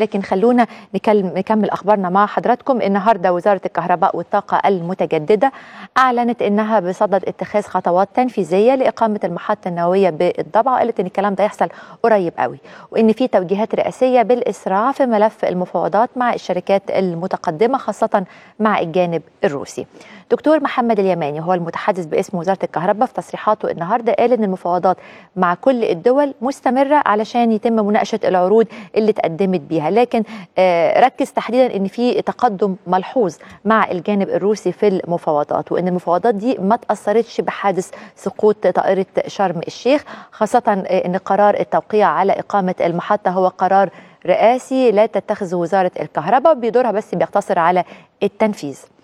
لكن خلونا نكمل اخبارنا مع حضراتكم النهارده وزاره الكهرباء والطاقه المتجدده اعلنت انها بصدد اتخاذ خطوات تنفيذيه لاقامه المحطه النوويه بالضبعه قالت ان الكلام ده يحصل قريب قوي وان في توجيهات رئاسيه بالاسراع في ملف المفاوضات مع الشركات المتقدمه خاصه مع الجانب الروسي دكتور محمد اليماني هو المتحدث باسم وزاره الكهرباء في تصريحاته النهارده قال ان المفاوضات مع كل الدول مستمره علشان يتم مناقشه العروض اللي اتقدمت بيها لكن آه، ركز تحديدا ان في تقدم ملحوظ مع الجانب الروسي في المفاوضات وان المفاوضات دي ما تاثرتش بحادث سقوط طائره شرم الشيخ خاصه آه، ان قرار التوقيع على اقامه المحطه هو قرار رئاسي لا تتخذ وزاره الكهرباء بدورها بس بيقتصر على التنفيذ